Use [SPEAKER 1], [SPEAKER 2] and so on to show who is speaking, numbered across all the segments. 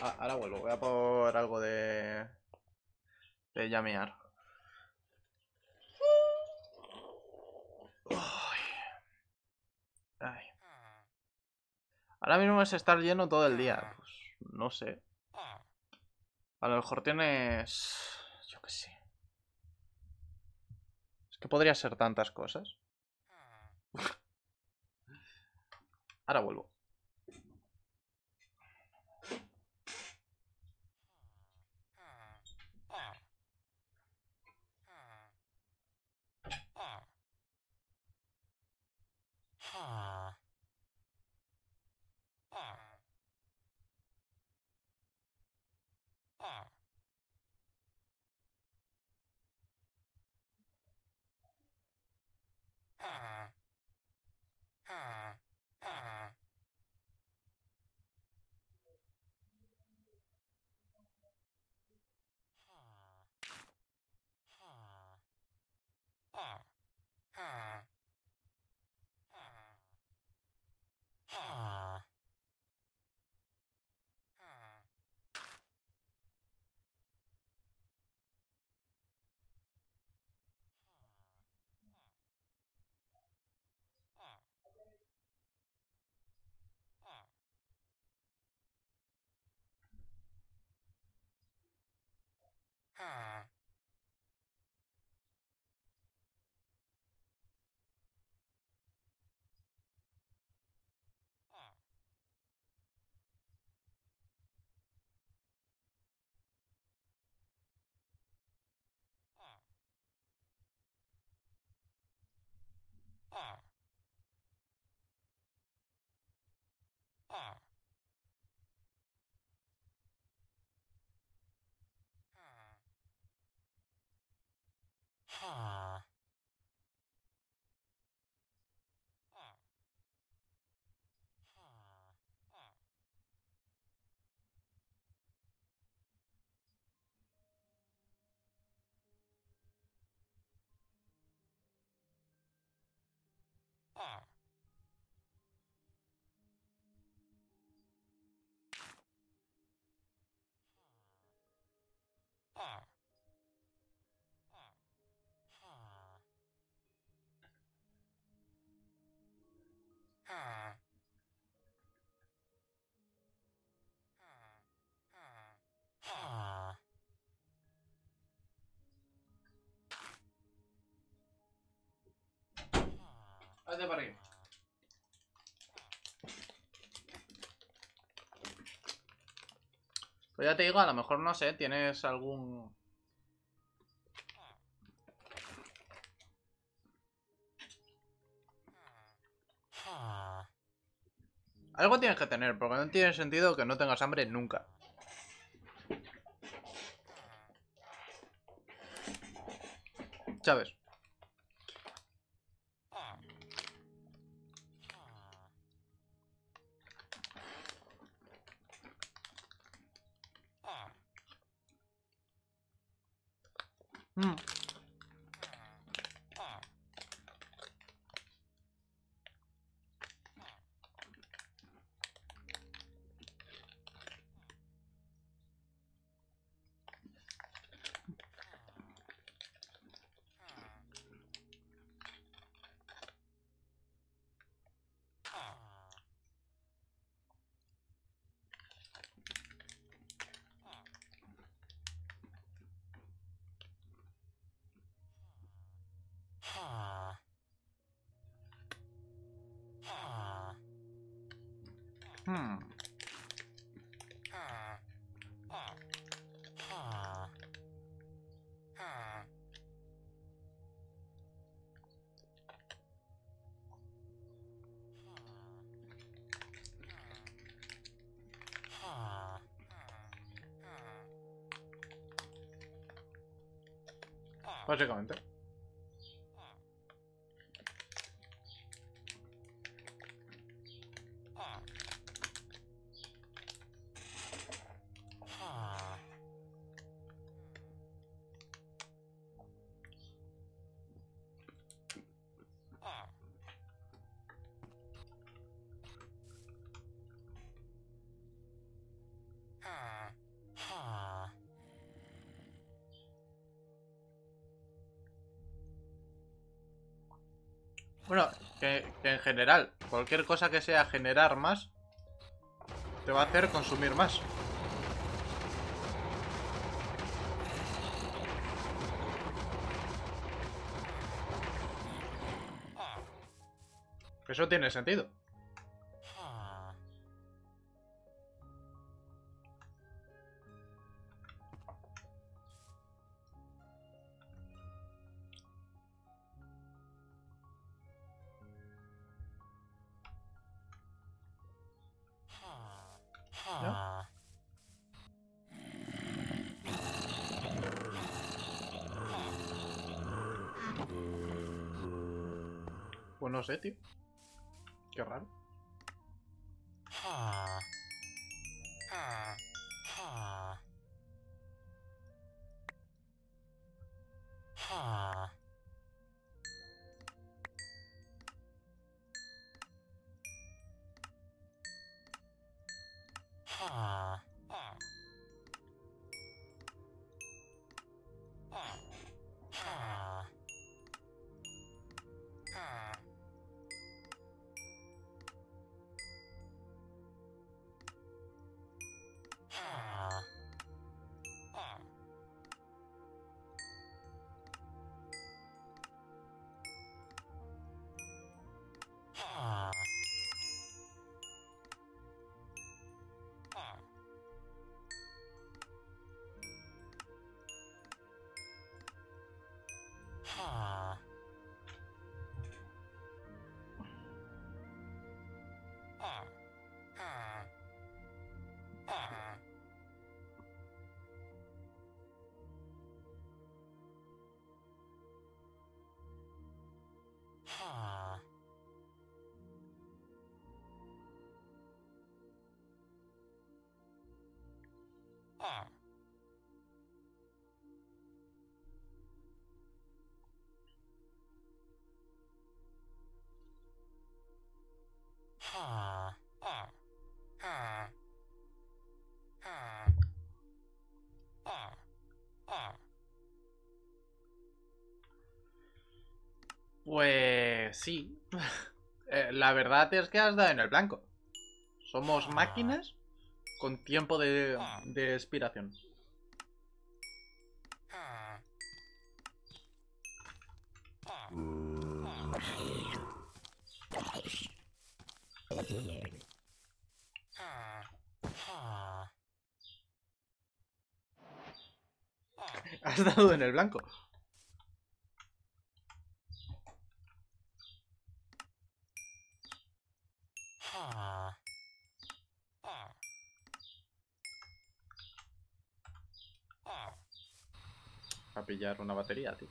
[SPEAKER 1] Ah, ahora vuelvo, voy a por algo de... De llamear. Ahora mismo es estar lleno todo el día. Pues no sé. A lo mejor tienes... Yo qué sé. Es que podría ser tantas cosas. Ahora vuelvo. Ah. Pues ya te digo, a lo mejor no sé, tienes algún... Algo tienes que tener, porque no tiene sentido que no tengas hambre nunca. ¿Sabes? Hmm. Básicamente.
[SPEAKER 2] Bueno, que, en
[SPEAKER 1] general, cualquier cosa que sea generar más, te va a hacer consumir más. Eso tiene sentido. Pues no sé, tío. Qué raro. Pues sí. Eh, la verdad es que has dado en el blanco. Somos ah. máquinas con tiempo de, ah. de expiración.
[SPEAKER 2] Ah. Has dado en el blanco.
[SPEAKER 1] A pillar una batería, tío.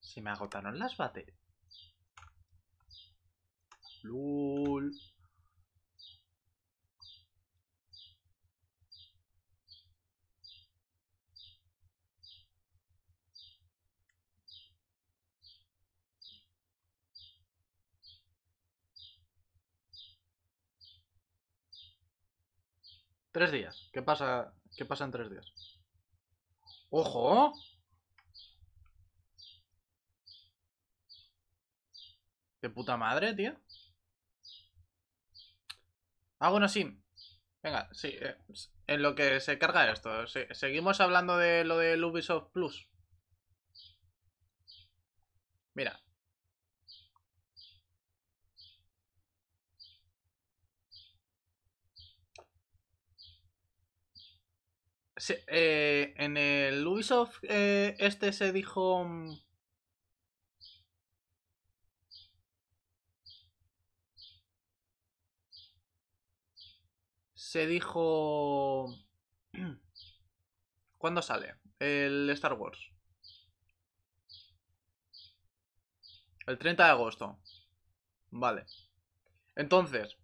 [SPEAKER 1] Se me agotaron las baterías. Luz. Tres días. ¿Qué pasa, qué pasa en tres días? ¡Ojo! De puta madre, tío. Hago ah, bueno, sí. Venga, sí. Eh, en lo que se carga esto. seguimos hablando de lo de Ubisoft Plus. Mira, Eh, en el Ubisoft eh, este se dijo... Mm, se dijo... ¿Cuándo sale? El Star Wars. El 30 de agosto. Vale. Entonces.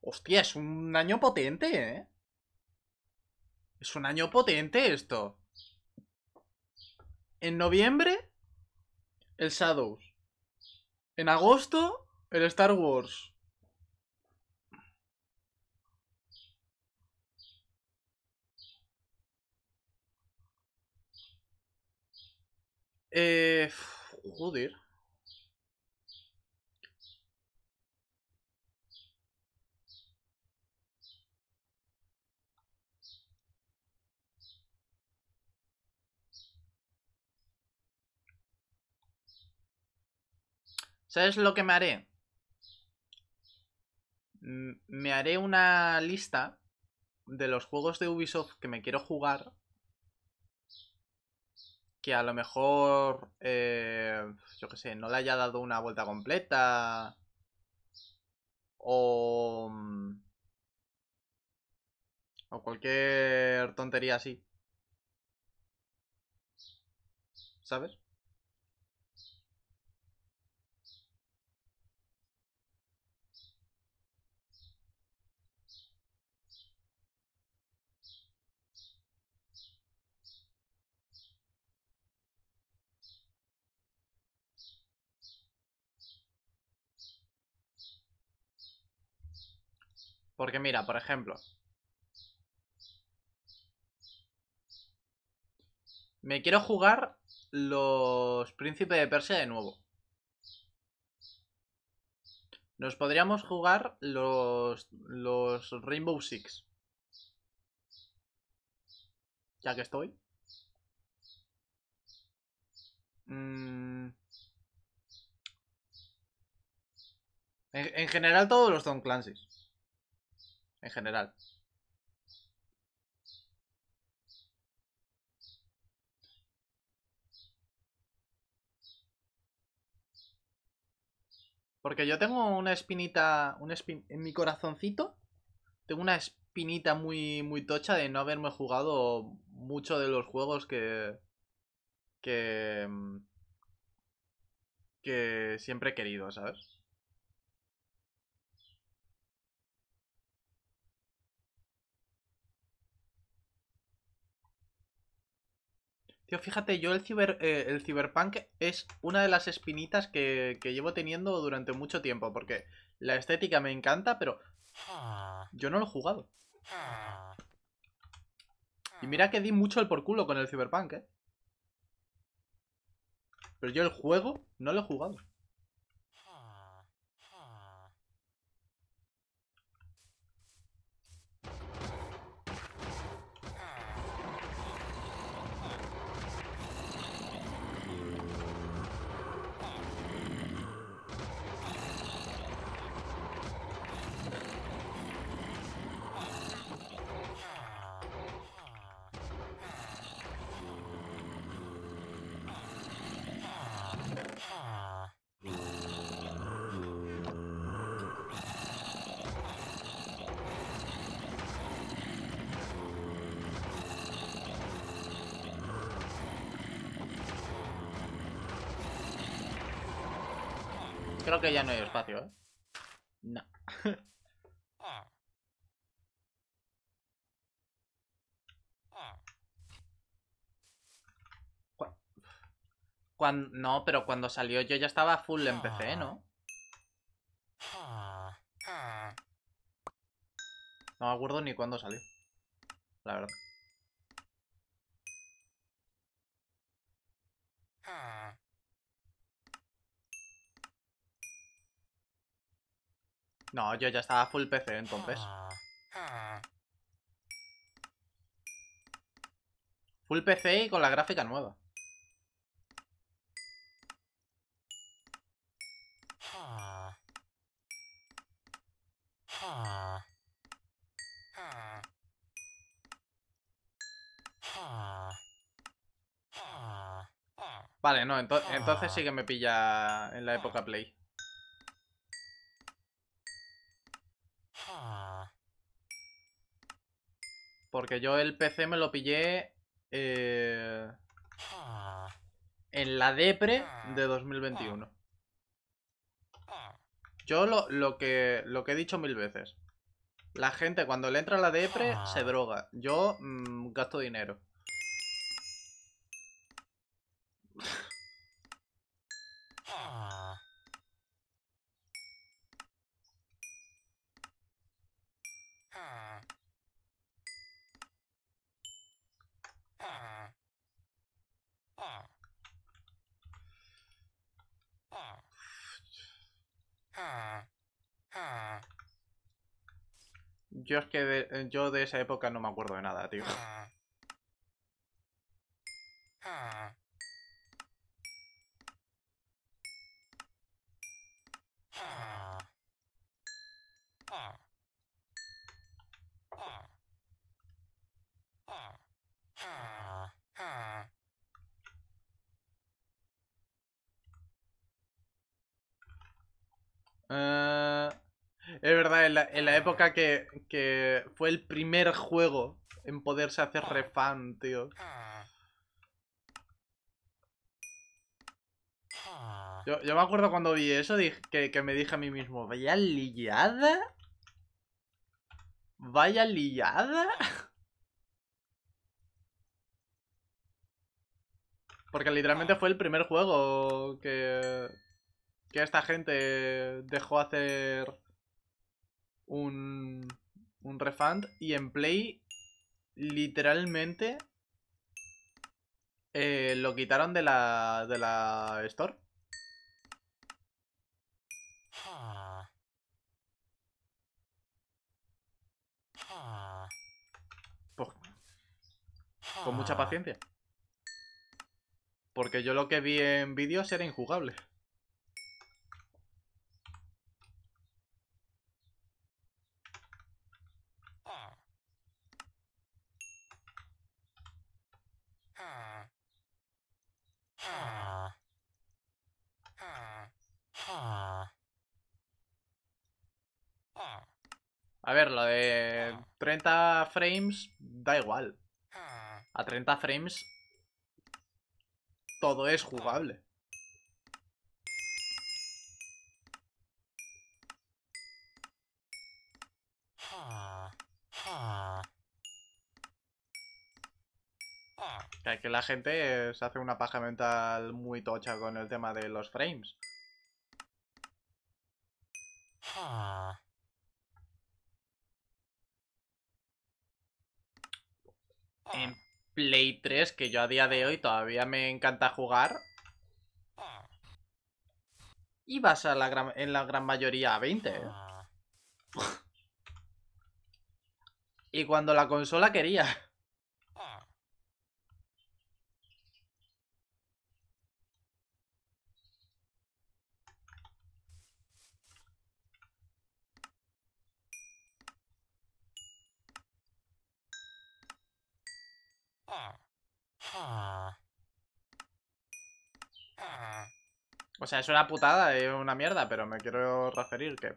[SPEAKER 1] Hostia, es un año potente, ¿eh? Es un año potente esto. En noviembre, el Shadows. En agosto, el Star Wars. Eh, joder. ¿Sabes lo que me haré? Me haré una lista de los juegos de Ubisoft que me quiero jugar. Que a lo mejor, eh, yo qué sé, no le haya dado una vuelta completa. O... O cualquier tontería así. ¿Sabes? Porque mira, por ejemplo, me quiero jugar los príncipes de Persia de nuevo. Nos podríamos jugar los, los Rainbow Six. Ya que estoy.
[SPEAKER 2] Mm.
[SPEAKER 1] En, general todos los Don Clancy's en general. Porque yo tengo una espinita, en mi corazoncito, tengo una espinita muy, muy tocha de no haberme jugado mucho de los juegos que, que, mm, que siempre he
[SPEAKER 2] querido, ¿sabes?
[SPEAKER 1] Tío, fíjate, yo el, ciber, eh, el Cyberpunk es una de las espinitas que, que, llevo teniendo durante mucho tiempo, porque la estética me encanta, pero yo no lo he jugado. Y mira que di mucho el por culo con el Cyberpunk, ¿eh? Pero yo el juego no lo he jugado.
[SPEAKER 2] Creo que ya no hay espacio, ¿eh? No.
[SPEAKER 1] Cuando, no, pero cuando salió yo ya estaba full en PC, ¿no? No me acuerdo ni cuándo salió. La verdad. Ah. No, yo ya estaba full PC entonces. Full PC y con la gráfica nueva. Vale, no, entonces sí que me pilla en la época Play. Porque yo el PC me lo pillé eh, ah. en la Depre ah. de 2021. Ah. Yo lo, que, lo que he dicho mil veces. La gente cuando le entra a la Depre se droga. Yo mm, gasto dinero. Yo es que yo de esa época no me acuerdo de nada, tío. Es verdad, en la, época que, fue el primer juego en poderse hacer refan, tío. Ah. Yo, me acuerdo cuando vi eso dije, que, que, me dije a mí mismo, vaya liada. Vaya liada. Porque literalmente fue el primer juego que, que esta gente dejó hacer un, refund. Y en Play, literalmente, eh, lo quitaron de la, de la Store.
[SPEAKER 2] Pues, con mucha paciencia.
[SPEAKER 1] Porque yo lo que vi en vídeos era injugable.
[SPEAKER 2] A ver, lo de
[SPEAKER 1] 30 ah. frames da igual. Ah. A 30 frames todo es ah. jugable. Que la gente se hace una paja mental muy tocha con el tema de los frames. en Play 3, que yo a día de hoy todavía me encanta jugar, y vas a la en la gran mayoría a 20. ¿eh? Ah. y cuando la consola quería. O sea, es una putada, es una mierda, pero me quiero referir que...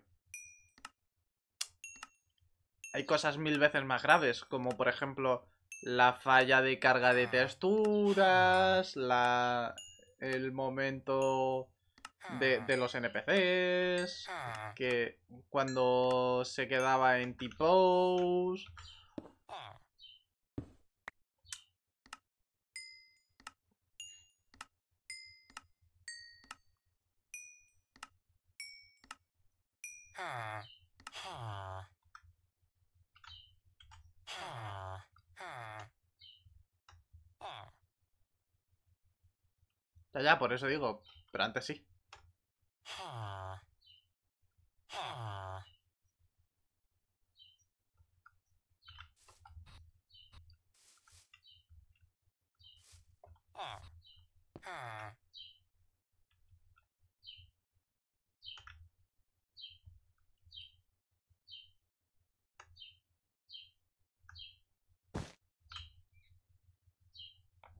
[SPEAKER 1] Hay cosas mil veces más graves, como por ejemplo la falla de carga de texturas, la... el momento de, de los NPCs, que cuando se quedaba en t -pose...
[SPEAKER 2] Ah, ah, ah,
[SPEAKER 1] ya, ya, por eso digo, pero antes sí.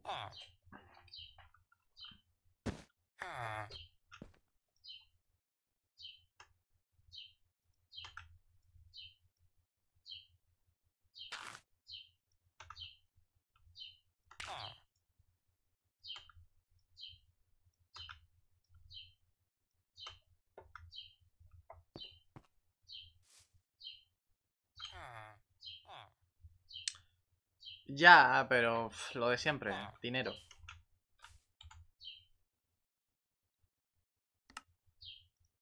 [SPEAKER 1] are. Ah. Ya, pero lo de siempre, ah. dinero.